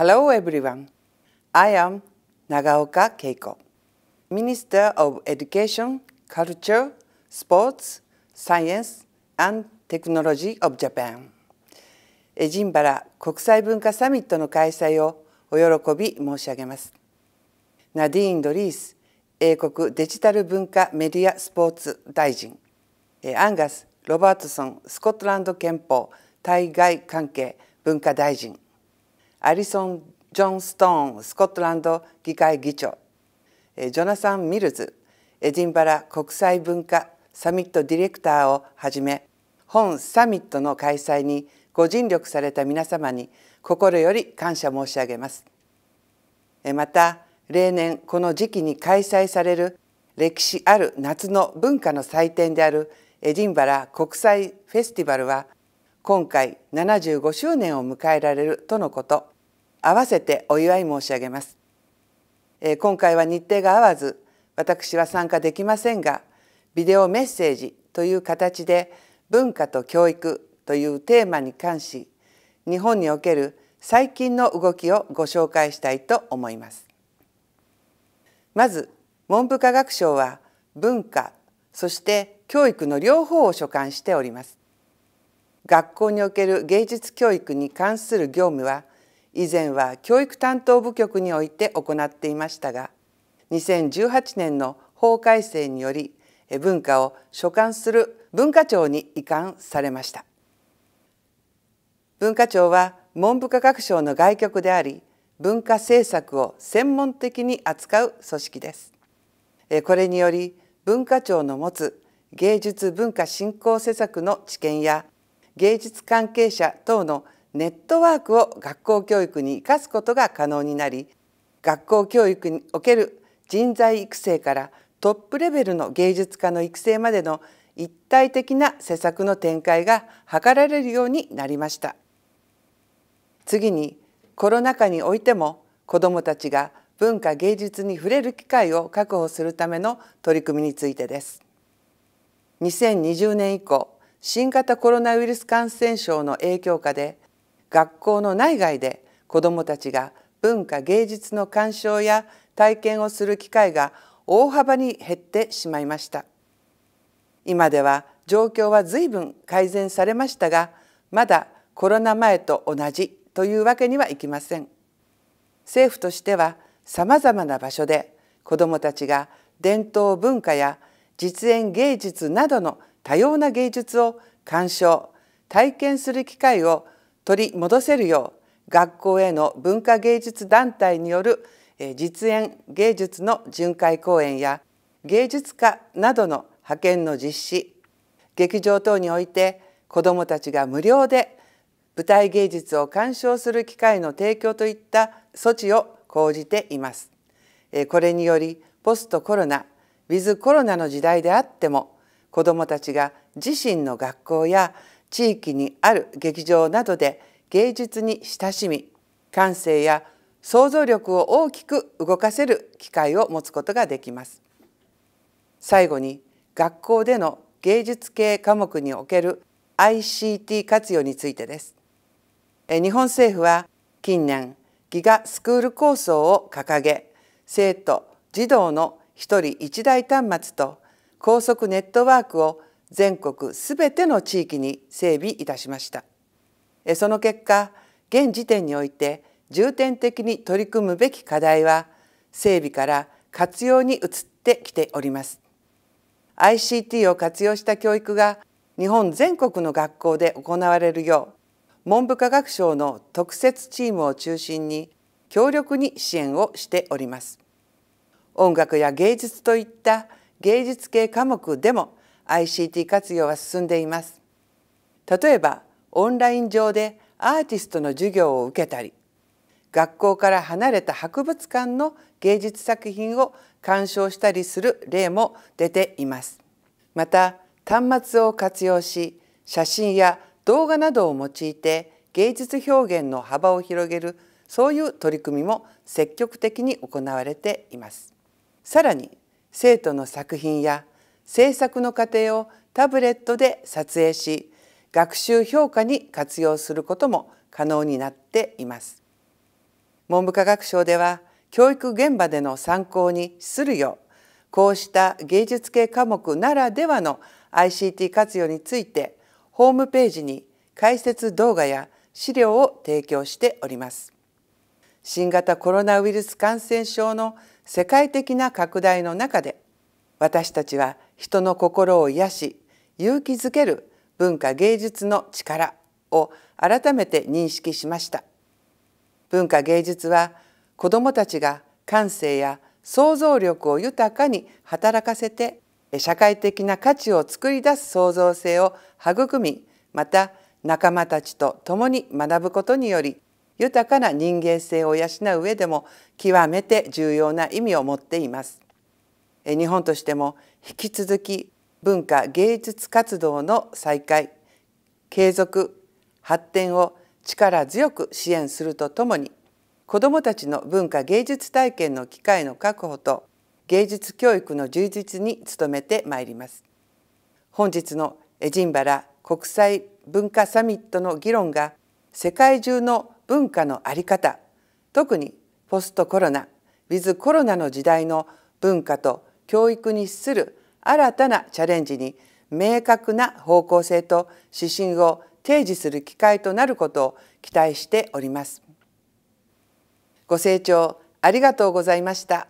Hello everyone. I am Nagaoka Keiko, Minister of Education, Culture, Sports, Science and Technology of Japan. エジンバラ国際文化サミットの開催をお喜び申し上げます。ナディーン・ドリース英国デジタル文化メディアスポーツ大臣アンガス・ロバートソンスコットランド憲法対外関係文化大臣アリソン・ジョン・ストーンスコットランド議会議長ジョナサン・ミルズエディンバラ国際文化サミットディレクターをはじめ本サミットの開催にご尽力された皆様に心より感謝申し上げます。また例年この時期に開催される歴史ある夏の文化の祭典であるエディンバラ国際フェスティバルは今回75周年を迎えられるとのこと合わせてお祝い申し上げます、えー、今回は日程が合わず私は参加できませんがビデオメッセージという形で文化と教育というテーマに関し日本における最近の動きをご紹介したいと思いますまず文部科学省は文化そして教育の両方を所管しております学校における芸術教育に関する業務は以前は教育担当部局において行っていましたが2018年の法改正により文化を所管する文化庁に移管されました文化庁は文部科学省の外局であり文化政策を専門的に扱う組織ですこれにより文化庁の持つ芸術文化振興施策の知見や芸術関係者等のネットワークを学校教育に生かすことが可能になり学校教育における人材育成からトップレベルの芸術家の育成までの一体的な施策の展開が図られるようになりました次にコロナ禍においても子どもたちが文化芸術に触れる機会を確保するための取り組みについてです2020年以降新型コロナウイルス感染症の影響下で学校の内外で子どもたちが文化芸術の鑑賞や体験をする機会が大幅に減ってしまいました今では状況は随分改善されましたがまだコロナ前と同じというわけにはいきません政府としてはさまざまな場所で子どもたちが伝統文化や実演芸術などの多様な芸術を鑑賞体験する機会を取り戻せるよう学校への文化芸術団体による実演芸術の巡回公演や芸術家などの派遣の実施劇場等において子どもたちが無料で舞台芸術を鑑賞する機会の提供といった措置を講じています。これによりポストコロナウィズコロナの時代であっても子どもたちが自身の学校や地域にある劇場などで芸術に親しみ感性や想像力を大きく動かせる機会を持つことができます最後に学校での芸術系科目における ICT 活用についてです日本政府は近年ギガスクール構想を掲げ生徒児童の1人1台端末と高速ネットワークを全国すべての地域に整備いたしましたその結果現時点において重点的に取り組むべき課題は整備から活用に移ってきております ICT を活用した教育が日本全国の学校で行われるよう文部科学省の特設チームを中心に強力に支援をしております音楽や芸術といった芸術系科目でも ICT 活用は進んでいます例えばオンライン上でアーティストの授業を受けたり学校から離れた博物館の芸術作品を鑑賞したりする例も出ていますまた端末を活用し写真や動画などを用いて芸術表現の幅を広げるそういう取り組みも積極的に行われていますさらに生徒の作品や制作の過程をタブレットで撮影し学習評価に活用することも可能になっています文部科学省では教育現場での参考にするようこうした芸術系科目ならではの ICT 活用についてホームページに解説動画や資料を提供しております新型コロナウイルス感染症の世界的な拡大の中で私たちは人の心を癒し勇気づける文化芸術の力を改めて認識しました文化芸術は子どもたちが感性や想像力を豊かに働かせて社会的な価値を作り出す創造性を育みまた仲間たちと共に学ぶことにより豊かな人間性を養う上でも極めて重要な意味を持っています。日本としても引き続き文化芸術活動の再開継続発展を力強く支援するとともに子どもたちの文化芸術体験の機会の確保と芸術教育の充実に努めてまいります。本日のエジンバラ国際文化サミットの議論が世界中の文化の在り方特にポストコロナウィズコロナの時代の文化と教育に資する新たなチャレンジに明確な方向性と指針を提示する機会となることを期待しております。ご清聴ありがとうございました。